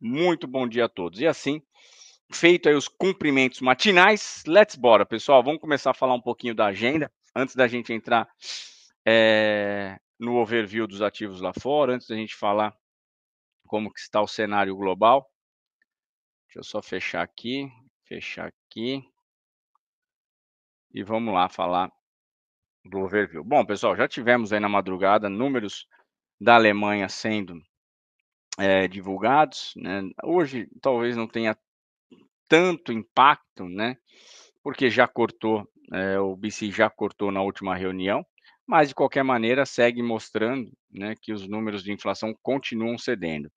Muito bom dia a todos. E assim, feito aí os cumprimentos matinais, let's bora, pessoal. Vamos começar a falar um pouquinho da agenda antes da gente entrar é, no overview dos ativos lá fora, antes da gente falar como que está o cenário global. Deixa eu só fechar aqui, fechar aqui. E vamos lá falar do overview. Bom, pessoal, já tivemos aí na madrugada números da Alemanha sendo é, divulgados. Né? Hoje talvez não tenha tanto impacto, né? Porque já cortou, é, o BC já cortou na última reunião, mas de qualquer maneira segue mostrando né, que os números de inflação continuam cedendo.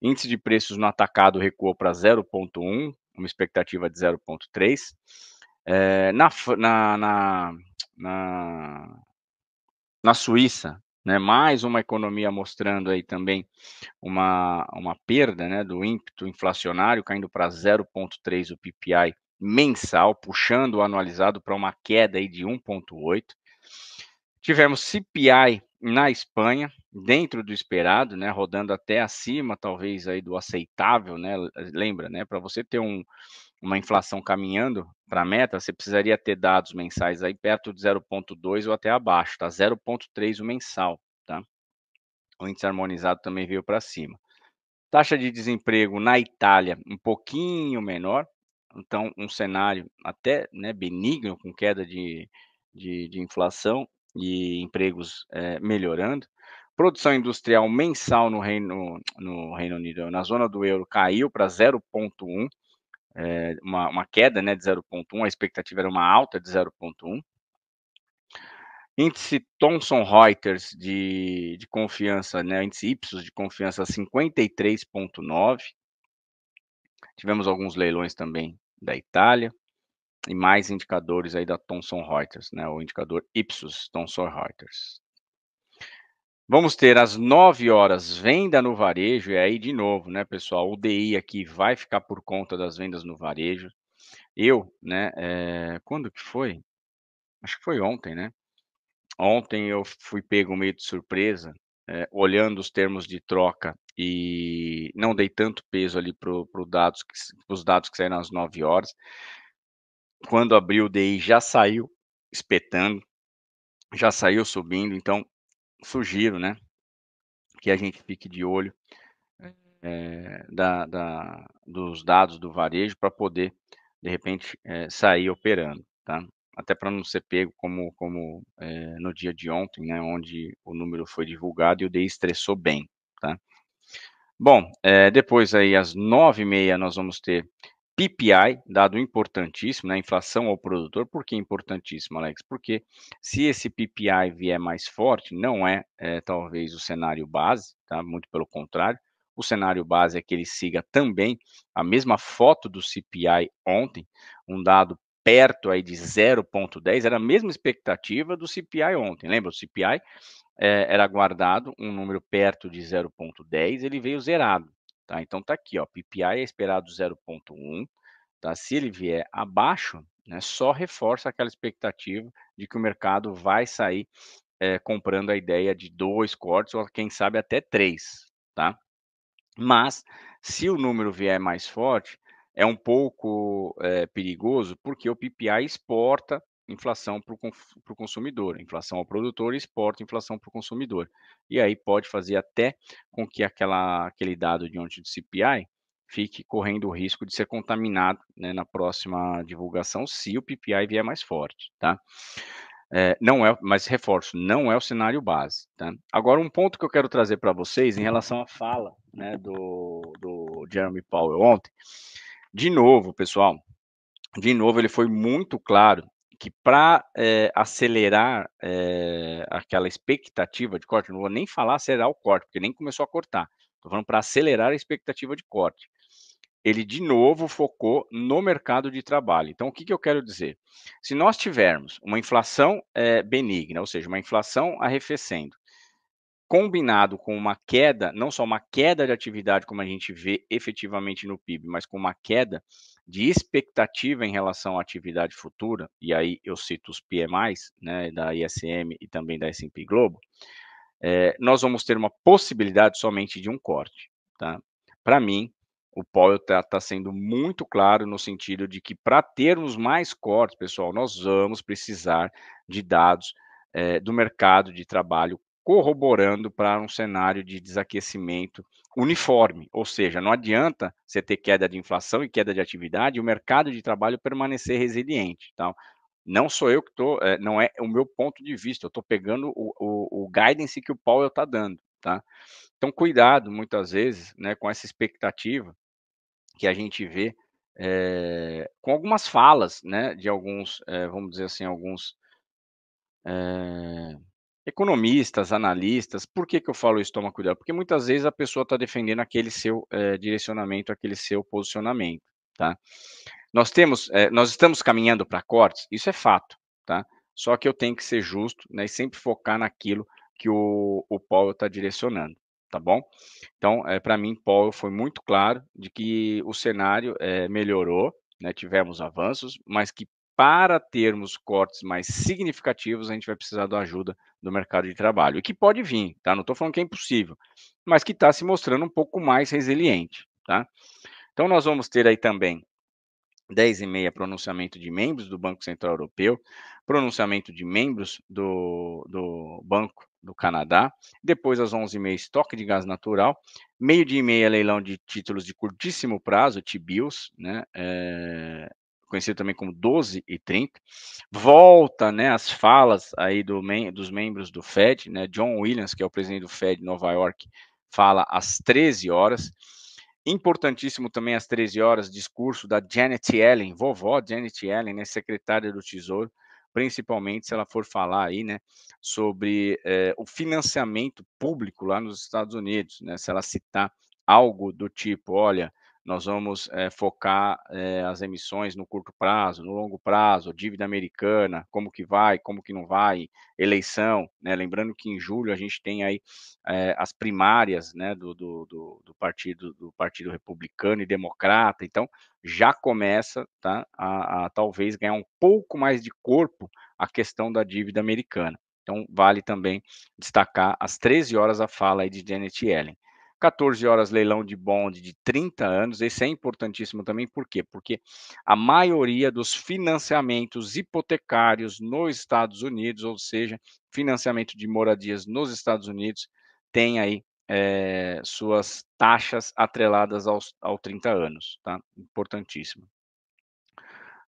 Índice de preços no atacado recuou para 0,1, uma expectativa de 0,3. É, eh, na, na, na, na, Suíça, né? Mais uma economia mostrando aí também uma, uma perda né, do ímpeto inflacionário, caindo para 0,3 o PPI mensal, puxando o anualizado para uma queda aí de 1,8. Tivemos CPI na Espanha, dentro do esperado, né, rodando até acima, talvez aí do aceitável, né? Lembra, né, para você ter um, uma inflação caminhando para a meta, você precisaria ter dados mensais aí perto de 0,2 ou até abaixo, tá? 0,3 o mensal, tá? O índice harmonizado também veio para cima. Taxa de desemprego na Itália um pouquinho menor, então um cenário até né, benigno, com queda de, de, de inflação e empregos é, melhorando. Produção industrial mensal no Reino, no Reino Unido, na zona do euro, caiu para 0,1 é, uma, uma, queda né, de 0,1, a expectativa era uma alta de 0,1. Índice Thomson Reuters de, de confiança, né, índice Ipsos de confiança 53,9. Tivemos alguns leilões também da Itália e mais indicadores aí da Thomson Reuters, né, o indicador Ipsos Thomson Reuters. Vamos ter às 9 horas venda no varejo, e aí de novo, né, pessoal? O DI aqui vai ficar por conta das vendas no varejo. Eu, né, é, quando que foi? Acho que foi ontem, né? Ontem eu fui pego meio de surpresa, é, olhando os termos de troca e não dei tanto peso ali para pro dados os dados que saíram às 9 horas. Quando abri o DI já saiu espetando, já saiu subindo, então sugiro, né, que a gente fique de olho é, da, da, dos dados do varejo para poder, de repente, é, sair operando, tá? Até para não ser pego como, como é, no dia de ontem, né, onde o número foi divulgado e o DI estressou bem, tá? Bom, depois aí às nove e meia nós vamos ter PPI, dado importantíssimo, né? Inflação ao produtor, por que importantíssimo, Alex? Porque se esse PPI vier mais forte, não é, é talvez o cenário base, tá? Muito pelo contrário. O cenário base é que ele siga também a mesma foto do CPI ontem, um dado perto aí de 0,10, era a mesma expectativa do CPI ontem. Lembra? O CPI é, era guardado um número perto de 0,10, ele veio zerado. Tá? Então está aqui, ó, PPI é esperado 0.1, tá? Se ele vier abaixo, né, só reforça aquela expectativa de que o mercado vai sair é, comprando a ideia de dois cortes ou quem sabe até três, tá? Mas se o número vier mais forte, é um pouco é, perigoso porque o PPI exporta inflação para o consumidor, inflação ao produtor, exporta inflação para o consumidor. E aí pode fazer até com que aquela, aquele dado de ontem do CPI fique correndo o risco de ser contaminado né, na próxima divulgação, se o PPI vier mais forte, tá? É, não é, mas reforço, não é o cenário base. Tá? Agora, um ponto que eu quero trazer para vocês em relação à fala né, do, do Jeremy Powell ontem. De novo, pessoal, de novo, ele foi muito claro que para é, eh, acelerar é, aquela expectativa de corte, não vou nem falar acelerar o corte, porque nem começou a cortar. Estou falando para acelerar a expectativa de corte. Ele de novo focou no mercado de trabalho. Então, o que, que eu quero dizer? Se nós tivermos uma inflação é, benigna, ou seja, uma inflação arrefecendo, combinado com uma queda, não só uma queda de atividade, como a gente vê efetivamente no PIB, mas com uma queda de expectativa em relação à atividade futura, e aí eu cito os PMIs, né, da ISM e também da S&P Globo, é, nós vamos ter uma possibilidade somente de um corte, tá? Para mim, o Powell está tá sendo muito claro no sentido de que para termos mais cortes, pessoal, nós vamos precisar de dados é, do mercado de trabalho corroborando para um cenário de desaquecimento uniforme, ou seja, não adianta você ter queda de inflação e queda de atividade e o mercado de trabalho permanecer resiliente. Então, não sou eu que estou, é, não é o meu ponto de vista, eu estou pegando o, o, o, guidance que o Powell está dando. Tá? Então, cuidado muitas vezes né, com essa expectativa que a gente vê é, com algumas falas né, de alguns, é, vamos dizer assim, alguns. É, Economistas, analistas, por que, que eu falo isso, toma cuidado? Porque muitas vezes a pessoa está defendendo aquele seu é, direcionamento, aquele seu posicionamento, tá? Nós temos, é, nós estamos caminhando para cortes, isso é fato, tá? Só que eu tenho que ser justo, né, e sempre focar naquilo que o, o Paulo está direcionando, tá bom? Então, é, eh, para mim, Paulo foi muito claro de que o cenário é, melhorou, né, tivemos avanços, mas que para termos cortes mais significativos, a gente vai precisar da ajuda do mercado de trabalho. E que pode vir, tá? Não estou falando que é impossível, mas que está se mostrando um pouco mais resiliente, tá? Então, nós vamos ter aí também 10 e meia pronunciamento de membros do Banco Central Europeu, pronunciamento de membros do, do Banco do Canadá, depois às 11 e meia estoque de gás natural, meio dia e meia leilão de títulos de curtíssimo prazo, T-bills, né, é, conhecido também como 12 e 30, volta né, as falas aí do dos membros do Fed, né, John Williams, que é o presidente do Fed de Nova York, fala às 13 horas, importantíssimo também às 13 horas, discurso da Janet Yellen, vovó Janet Yellen, né, secretária do Tesouro, principalmente se ela for falar aí, né, sobre eh, o financiamento público lá nos Estados Unidos, né, se ela citar algo do tipo, olha, nós vamos é, focar é, as emissões no curto prazo, no longo prazo, dívida americana, como que vai, como que não vai, eleição, né? Lembrando que em julho a gente tem aí é, as primárias, né, do, do, do, do, partido do partido republicano e democrata, então já começa, tá, a, a talvez ganhar um pouco mais de corpo a questão da dívida americana. Então vale também destacar às 13 horas a fala aí de Janet Yellen. 14 horas leilão de bonde de 30 anos. Esse é importantíssimo também, por quê? Porque a maioria dos financiamentos hipotecários nos Estados Unidos, ou seja, financiamento de moradias nos Estados Unidos, tem aí é, suas taxas atreladas aos, ao 30 anos, tá? Importantíssimo.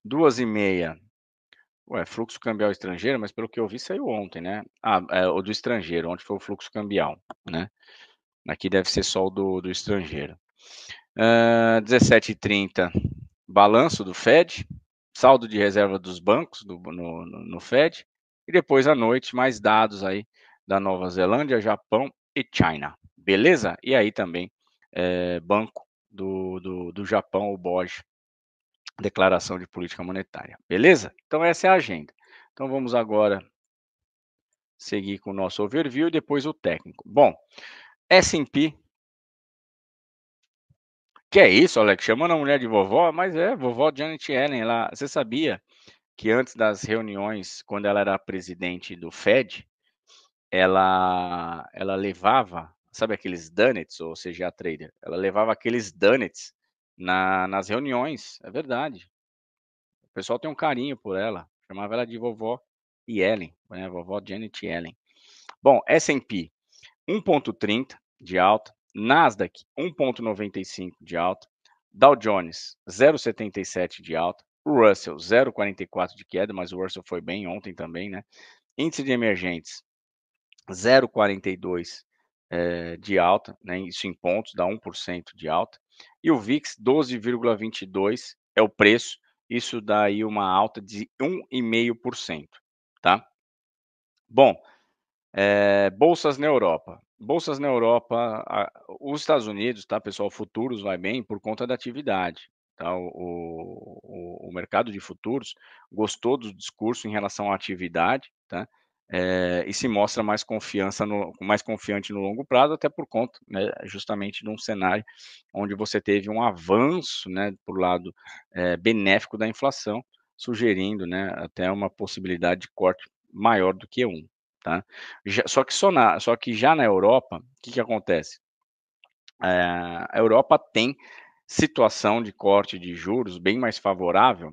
Duas e meia, Ué, fluxo cambial estrangeiro, mas pelo que eu vi saiu ontem, né? Ah, é, o do estrangeiro, onde foi o fluxo cambial, né? Aqui deve ser só o do, do estrangeiro. Uh, 17h30, balanço do Fed, saldo de reserva dos bancos do, no, no, no Fed. E depois à noite, mais dados aí da Nova Zelândia, Japão e China. Beleza? E aí também, é, Banco do, do, do Japão, o BOJ, declaração de política monetária. Beleza? Então, essa é a agenda. Então, vamos agora seguir com o nosso overview e depois o técnico. Bom, S&P. Que é isso, Alex? Chamando a mulher de vovó? Mas é, vovó Janet Yellen lá. Você sabia que antes das reuniões, quando ela era presidente do Fed, ela, ela levava, sabe aqueles donuts, ou seja, a é trader? Ela levava aqueles donuts na, nas reuniões, é verdade. O pessoal tem um carinho por ela. Chamava ela de vovó Yellen, né? vovó Janet Yellen. Bom, S&P. 1,30 de alta, Nasdaq 1,95 de alta, Dow Jones 0,77 de alta, Russell 0,44 de queda, mas o Russell foi bem ontem também, né? Índice de emergentes 0,42 é, eh, de alta, né? Isso em pontos, dá 1% de alta. E o VIX 12,22 é o preço, isso dá aí uma alta de 1,5%, tá? Bom, é, bolsas na Europa. Bolsas na Europa, a, os Estados Unidos, tá, pessoal? Futuros vai bem por conta da atividade. Tá? O, o, o mercado de futuros gostou do discurso em relação à atividade, tá? É, e se mostra mais confiança no, mais confiante no longo prazo, até por conta, né, justamente de um cenário onde você teve um avanço, né, por lado é, benéfico da inflação, sugerindo, né, até uma possibilidade de corte maior do que um. Tá? Já, só, que só, na, só que já na Europa, o que, que acontece? É, a Europa tem situação de corte de juros bem mais favorável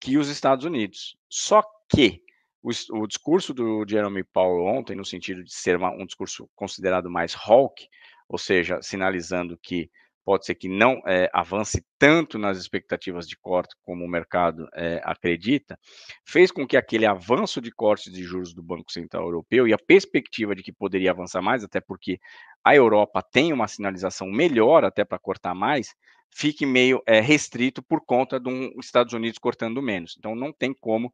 que os Estados Unidos. Só que o, o discurso do Jeremy Powell ontem, no sentido de ser uma, um discurso considerado mais hawk, ou seja, sinalizando que pode ser que não é, avance tanto nas expectativas de corte como o mercado é, acredita, fez com que aquele avanço de corte de juros do Banco Central Europeu e a perspectiva de que poderia avançar mais, até porque a Europa tem uma sinalização melhor até para cortar mais, fique meio é, restrito por conta dos um Estados Unidos cortando menos. Então não tem como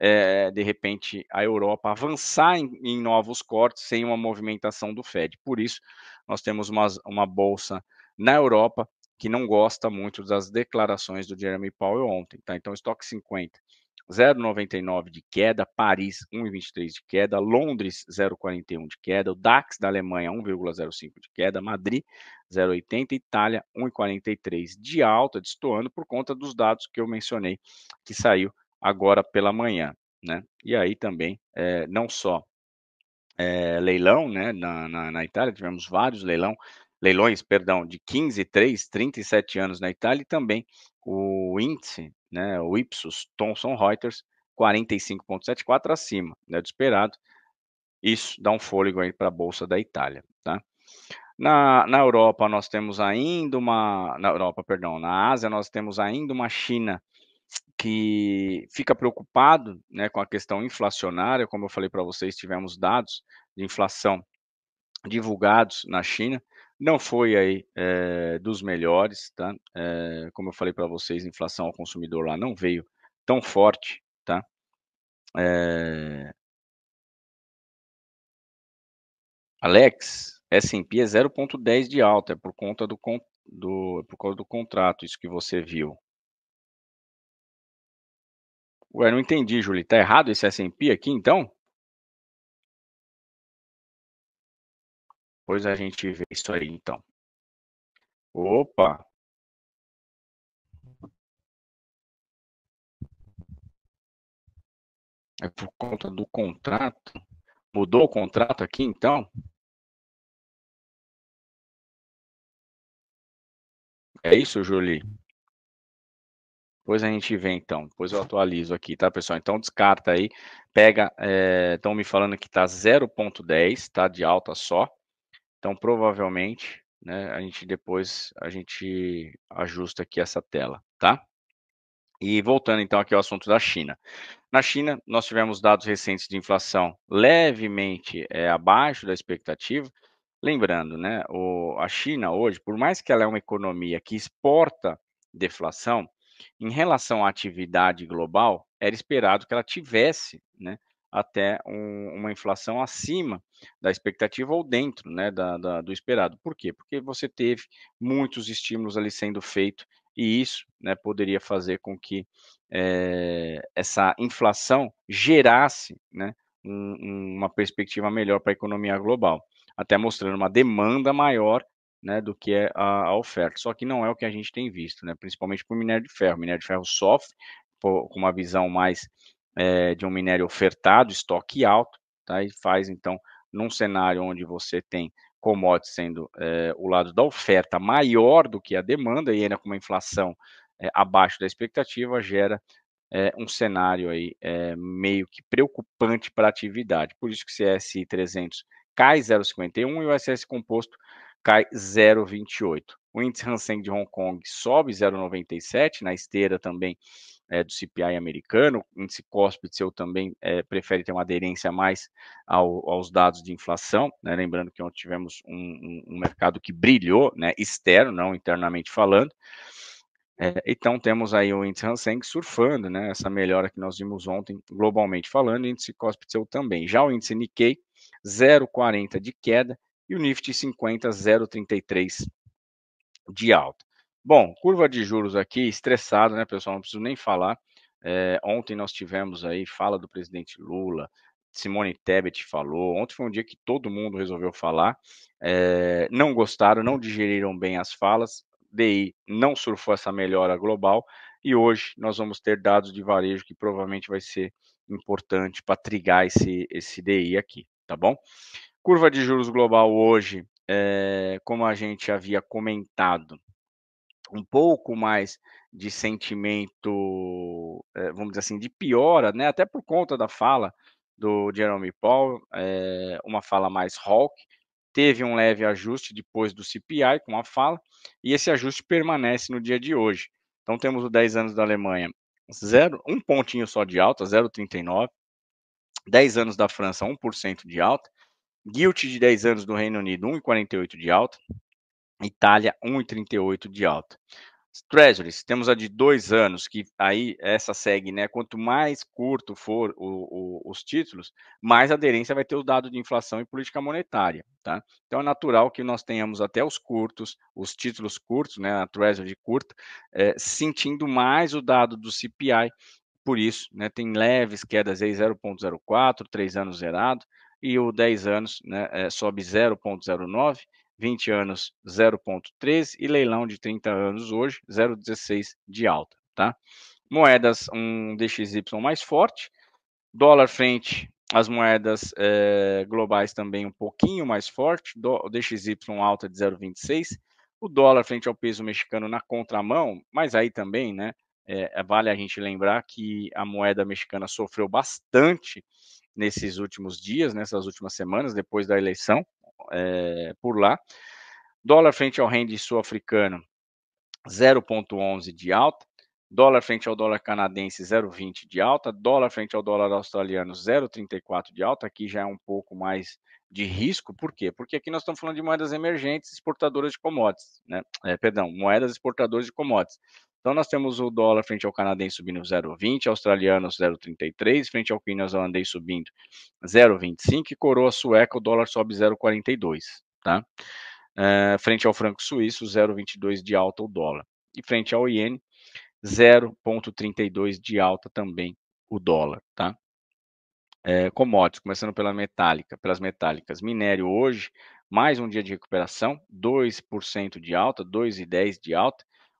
é, de repente a Europa avançar em, em, novos cortes sem uma movimentação do Fed. Por isso, nós temos uma, uma bolsa na Europa, que não gosta muito das declarações do Jeremy Powell ontem. Tá? Então, estoque 50, 0,99 de queda, Paris 1,23 de queda, Londres 0,41 de queda, o DAX da Alemanha 1,05 de queda, Madrid 0,80, Itália 1,43 de alta, destoando por conta dos dados que eu mencionei, que saiu agora pela manhã. Né? E aí também, é, não só é, leilão né, na, na, na Itália, tivemos vários leilão leilões, perdão, de 15 e 3, 37 anos na Itália, e também o índice, né, o Ipsos Thomson Reuters, 45,74 acima né, do esperado. Isso dá um fôlego aí para a Bolsa da Itália. Tá? Na, na Europa, nós temos ainda uma. Na Europa, perdão, na Ásia, nós temos ainda uma China que fica preocupado né, com a questão inflacionária. Como eu falei para vocês, tivemos dados de inflação divulgados na China, não foi aí é, dos melhores, tá? É, como eu falei para vocês, inflação ao consumidor lá não veio tão forte, tá? Eh é... Alex, S&P é 0.10 de alta, é por conta do, do, por causa do contrato, isso que você viu. Ué, não entendi, Júlio. Tá errado esse S&P aqui, então? Depois a gente vê isso aí, então. Opa! É por conta do contrato? Mudou o contrato aqui, então? É isso, Julie? Depois a gente vê, então. Depois eu atualizo aqui, tá, pessoal? Então descarta aí. Pega. Estão eh, é, me falando que tá 0,10, tá? De alta só. Então, provavelmente, né, a gente depois a gente ajusta aqui essa tela, tá? E voltando então aqui ao assunto da China. Na China, nós tivemos dados recentes de inflação levemente é, abaixo da expectativa. Lembrando, né, o, a China hoje, por mais que ela é uma economia que exporta deflação, em relação à atividade global, era esperado que ela tivesse né, até um, uma inflação acima da expectativa ou dentro né, da, da, do esperado. Por quê? Porque você teve muitos estímulos ali sendo feito e isso né, poderia fazer com que é, essa inflação gerasse né, um, uma perspectiva melhor para a economia global, até mostrando uma demanda maior né, do que é a, a, oferta. Só que não é o que a gente tem visto, né, principalmente para o minério de ferro. O minério de ferro sofre com uma visão mais é, de um minério ofertado, estoque alto, tá? e faz então num cenário onde você tem commodities sendo é, o lado da oferta maior do que a demanda e ainda com uma inflação é, abaixo da expectativa, gera é, um cenário aí meio que preocupante para a atividade. Por isso que o CSI 300 cai 0,51 e o SS Composto cai 0,28. O índice Hansen de Hong Kong sobe 0,97, na esteira também é, do CPI americano, o índice seu também é, prefere ter uma aderência mais ao, aos dados de inflação, né? lembrando que ontem tivemos um, um, um mercado que brilhou, né? externo, não internamente falando, é, então temos aí o índice Hansen surfando, né? Essa melhora que nós vimos ontem, globalmente falando, o índice seu também. Já o índice Nikkei, 0,40 de queda e o Nifty 50, 0,33 de alta. Bom, curva de juros aqui, estressado, né, pessoal? Não preciso nem falar. É, ontem nós tivemos aí fala do presidente Lula, Simone Tebet falou. Ontem foi um dia que todo mundo resolveu falar. É, não gostaram, não digeriram bem as falas. DI não surfou essa melhora global. E hoje nós vamos ter dados de varejo que provavelmente vai ser importante para trigar esse, esse DI aqui, tá bom? Curva de juros global hoje, é, como a gente havia comentado, um pouco mais de sentimento, eh, vamos dizer assim, de piora, né? Até por conta da fala do Jeremy Paul, é, eh, uma fala mais hawk, teve um leve ajuste depois do CPI com a fala, e esse ajuste permanece no dia de hoje. Então temos o 10 anos da Alemanha, zero, um pontinho só de alta, 0,39, 10 anos da França, 1% de alta, Guilt de 10 anos do Reino Unido, 1,48 de alta, Itália 1,38 de alta. Treasuries, temos a de dois anos, que aí essa segue, né? Quanto mais curto for o, o, os títulos, mais aderência vai ter o dado de inflação e política monetária, tá? Então é natural que nós tenhamos até os curtos, os títulos curtos, né? A Treasury curta, é, sentindo mais o dado do CPI, por isso, né? Tem leves quedas aí, 0,04, três anos zerado, e o 10 anos né, é, sobe 0,09 20 anos 0,13 e leilão de 30 anos hoje 0,16 de alta, tá? Moedas um DXY mais forte, dólar frente as moedas é, globais também um pouquinho mais forte, o DXY alta de 0,26, o dólar frente ao peso mexicano na contramão, mas aí também, né, é, vale a gente lembrar que a moeda mexicana sofreu bastante nesses últimos dias, nessas últimas semanas, depois da eleição, é, por lá. Dólar frente ao rende sul-africano, 0,11 de alta. Dólar frente ao dólar canadense, 0,20 de alta. Dólar frente ao dólar australiano, 0,34 de alta. Aqui já é um pouco mais de risco, por quê? Porque aqui nós estamos falando de moedas emergentes exportadoras de commodities, né? É, perdão, moedas exportadoras de commodities. Então nós temos o dólar frente ao canadense subindo 0,20, australiano 0,33, frente ao neozelandês subindo 0,25 e coroa sueca o dólar sobe 0,42, tá? Uh, frente ao franco suíço 0,22 de alta o dólar e frente ao iene 0,32 de alta também o dólar, tá? É, commodities, começando pela metálica, pelas metálicas. Minério hoje, mais um dia de recuperação, 2% de alta, 2,10 de alta.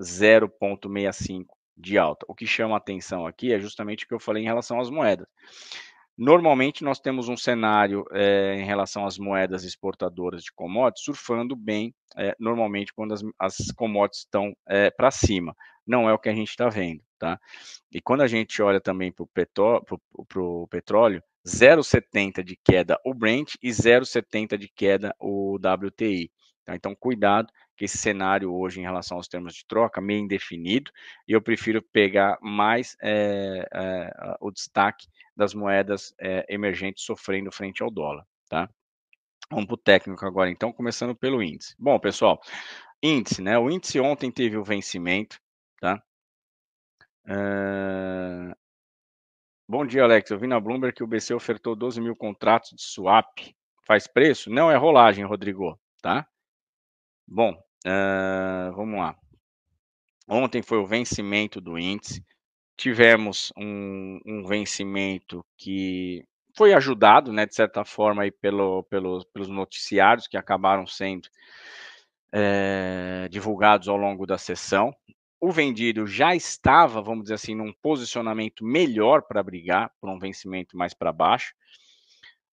0,65 de alta. O que chama atenção aqui é justamente o que eu falei em relação às moedas. Normalmente nós temos um cenário é, em relação às moedas exportadoras de commodities surfando bem, é, normalmente quando as, as commodities estão é, eh, para cima. Não é o que a gente está vendo, tá? E quando a gente olha também para o petróleo, 0,70 de queda o Brent e 0,70 de queda o WTI. Tá? Então cuidado que esse cenário hoje em relação aos termos de troca, meio indefinido, e eu prefiro pegar mais é, é, o destaque das moedas é, emergentes sofrendo frente ao dólar, tá? Vamos para o técnico agora, então, começando pelo índice. Bom, pessoal, índice, né? O índice ontem teve o vencimento, tá? Bom dia, Alex. Eu vi na Bloomberg que o BC ofertou 12 mil contratos de swap. Faz preço? Não é rolagem, Rodrigo, tá? Bom, ah, vamos lá. Ontem foi o vencimento do índice. Tivemos um, um vencimento que foi ajudado, né, de certa forma, aí pelo, pelo, pelos noticiários que acabaram sendo é, divulgados ao longo da sessão. O vendido já estava, vamos dizer assim, num posicionamento melhor para brigar por um vencimento mais para baixo.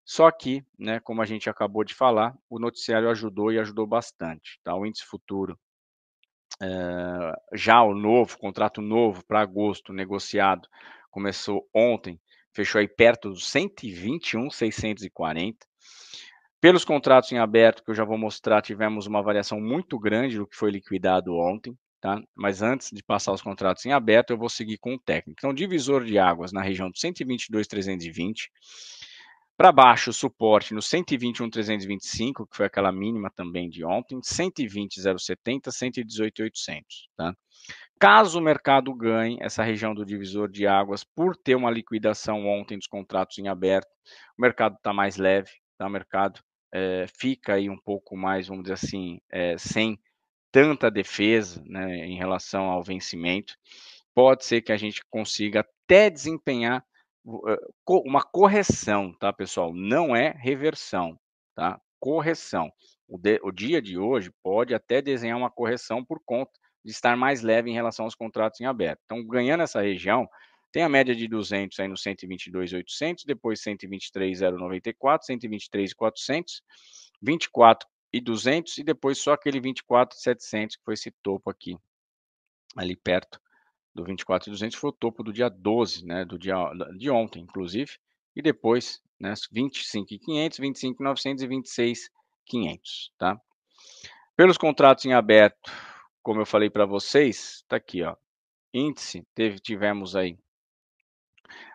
Só que, né, como a gente acabou de falar, o noticiário ajudou e ajudou bastante. Tá? O índice futuro, é, já o novo, contrato novo para agosto, negociado, começou ontem, fechou aí perto dos 121,640. Pelos contratos em aberto, que eu já vou mostrar, tivemos uma variação muito grande do que foi liquidado ontem. Tá? Mas antes de passar os contratos em aberto, eu vou seguir com o técnico. Então, divisor de águas na região de 122,320. Para baixo, o suporte no 121.325, que foi aquela mínima também de ontem, 120.070, 118.800. Tá? Caso o mercado ganhe essa região do divisor de águas por ter uma liquidação ontem dos contratos em aberto, o mercado está mais leve, tá? o mercado é, fica aí um pouco mais, vamos dizer assim, é, sem tanta defesa né, em relação ao vencimento. Pode ser que a gente consiga até desempenhar eh, uma correção, tá, pessoal? Não é reversão, tá? Correção. O, de, o dia de hoje pode até desenhar uma correção por conta de estar mais leve em relação aos contratos em aberto. Então, ganhando essa região, tem a média de 200 aí no 122,800, depois 123,094, 123,400, 24 e 200 e depois só aquele 24,700 que foi esse topo aqui ali perto do 24.200 foi o topo do dia 12, né, do dia de ontem, inclusive, e depois, né, 25.500, 25.900 e 26.500, tá? Pelos contratos em aberto, como eu falei para vocês, tá aqui, ó. Índice, teve, tivemos aí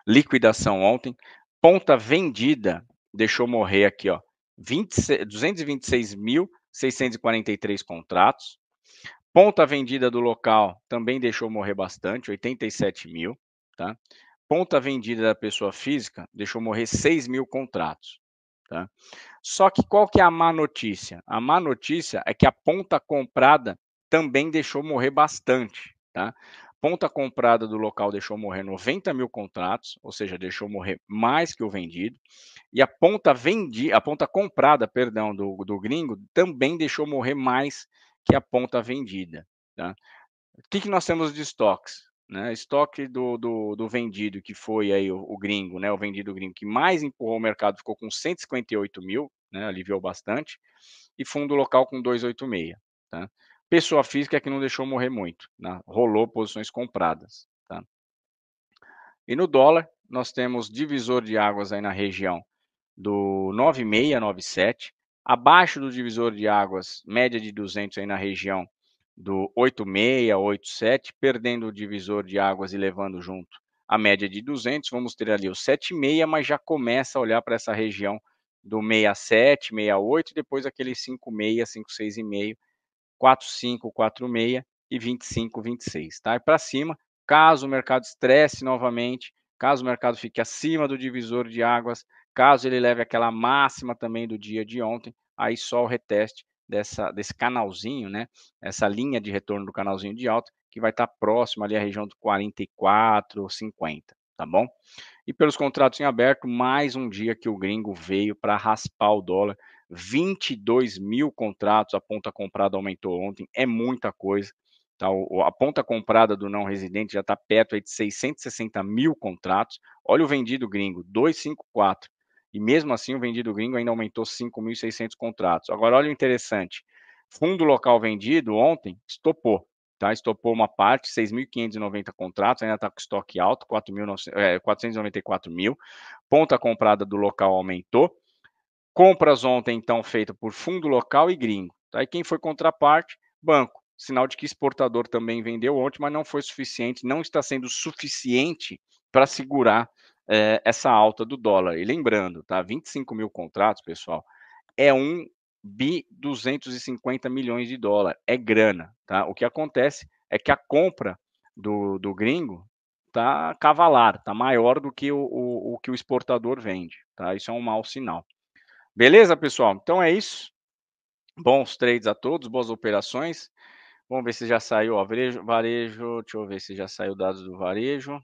liquidação ontem, ponta vendida, deixou morrer aqui, ó, 226.643 contratos, Ponta vendida do local também deixou morrer bastante, 87 mil. Tá? Ponta vendida da pessoa física deixou morrer 6 mil contratos. Tá? Só que qual que é a má notícia? A má notícia é que a ponta comprada também deixou morrer bastante. Tá? Ponta comprada do local deixou morrer 90 mil contratos, ou seja, deixou morrer mais que o vendido. E a ponta vendi, a ponta comprada, perdão, do, do gringo também deixou morrer mais que aponta a vendida. Tá? O que, que nós temos de estoques? Né? Estoque do, do, do, vendido, que foi aí o, o, gringo, né? o vendido gringo que mais empurrou o mercado, ficou com 158 mil, né? aliviou bastante, e fundo local com 286. Tá? Pessoa física que não deixou morrer muito, né? rolou posições compradas. Tá? E no dólar, nós temos divisor de águas aí na região do 9697, abaixo do divisor de águas, média de 200 aí na região do 86, 87, perdendo o divisor de águas e levando junto a média de 200, vamos ter ali o 76, mas já começa a olhar para essa região do 67, 68, depois aquele 56, 56,5, 45, 46 e 25, 26, tá? E para cima, caso o mercado estresse novamente, caso o mercado fique acima do divisor de águas, Caso ele leve aquela máxima também do dia de ontem, aí só o reteste dessa, desse canalzinho, né? Essa linha de retorno do canalzinho de alta, que vai estar tá próximo ali à região do 44, 50, tá bom? E pelos contratos em aberto, mais um dia que o gringo veio para raspar o dólar. 22 mil contratos, a ponta comprada aumentou ontem, é muita coisa. Tá, a ponta comprada do não residente já está perto de 660 mil contratos. Olha o vendido gringo, 254. E mesmo assim, o vendido gringo ainda aumentou 5.600 contratos. Agora, olha o interessante: fundo local vendido ontem estopou. Tá, estopou uma parte, 6.590 contratos, ainda está com estoque alto, 4 mil, é, 494 mil. Ponta comprada do local aumentou. Compras ontem, então, feitas por fundo local e gringo. Tá? E quem foi contraparte? Banco. Sinal de que exportador também vendeu ontem, mas não foi suficiente, não está sendo suficiente para segurar é, essa alta do dólar. E lembrando, tá? 25 mil contratos, pessoal, é um bi 250 milhões de dólar. É grana, tá? O que acontece é que a compra do, do gringo tá cavalar, tá maior do que o, o, o que o exportador vende, tá? Isso é um mau sinal. Beleza, pessoal? Então é isso. Bons trades a todos, boas operações. Vamos ver se já saiu, ó, varejo, varejo, deixa eu ver se já saiu dados do varejo.